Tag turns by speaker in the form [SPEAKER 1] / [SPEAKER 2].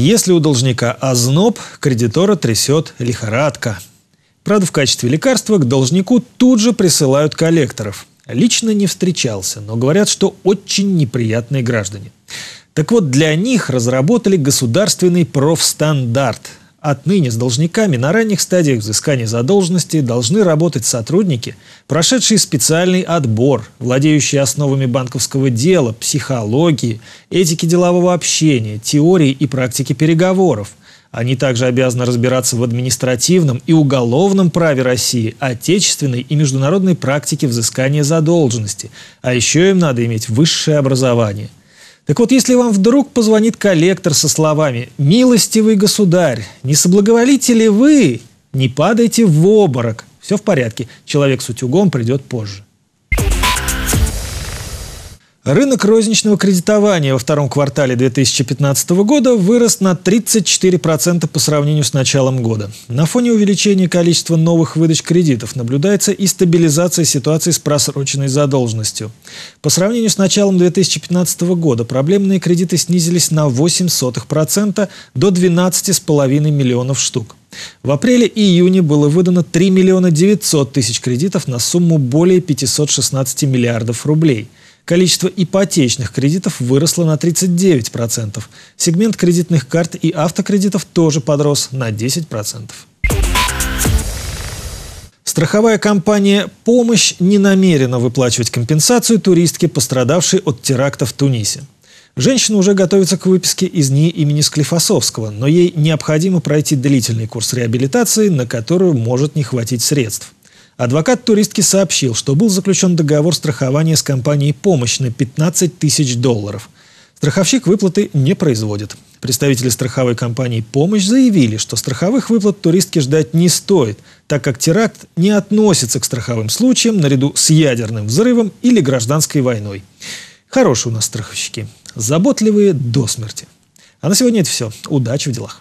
[SPEAKER 1] Если у должника озноб, кредитора трясет лихорадка. Правда, в качестве лекарства к должнику тут же присылают коллекторов. Лично не встречался, но говорят, что очень неприятные граждане. Так вот, для них разработали государственный профстандарт – Отныне с должниками на ранних стадиях взыскания задолженности должны работать сотрудники, прошедшие специальный отбор, владеющие основами банковского дела, психологии, этики делового общения, теории и практики переговоров. Они также обязаны разбираться в административном и уголовном праве России, отечественной и международной практике взыскания задолженности, а еще им надо иметь высшее образование. Так вот, если вам вдруг позвонит коллектор со словами «Милостивый государь, не соблаговолите ли вы? Не падайте в обморок. Все в порядке. Человек с утюгом придет позже». Рынок розничного кредитования во втором квартале 2015 года вырос на 34% по сравнению с началом года. На фоне увеличения количества новых выдач кредитов наблюдается и стабилизация ситуации с просроченной задолженностью. По сравнению с началом 2015 года проблемные кредиты снизились на 0,08% до 12,5 миллионов штук. В апреле-июне и было выдано 3 миллиона 900 тысяч кредитов на сумму более 516 миллиардов рублей – Количество ипотечных кредитов выросло на 39%. Сегмент кредитных карт и автокредитов тоже подрос на 10%. Страховая компания «Помощь» не намерена выплачивать компенсацию туристке, пострадавшей от теракта в Тунисе. Женщина уже готовится к выписке из НИИ имени Склифосовского, но ей необходимо пройти длительный курс реабилитации, на которую может не хватить средств. Адвокат туристки сообщил, что был заключен договор страхования с компанией «Помощь» на 15 тысяч долларов. Страховщик выплаты не производит. Представители страховой компании «Помощь» заявили, что страховых выплат туристки ждать не стоит, так как теракт не относится к страховым случаям наряду с ядерным взрывом или гражданской войной. Хорошие у нас страховщики. Заботливые до смерти. А на сегодня это все. Удачи в делах.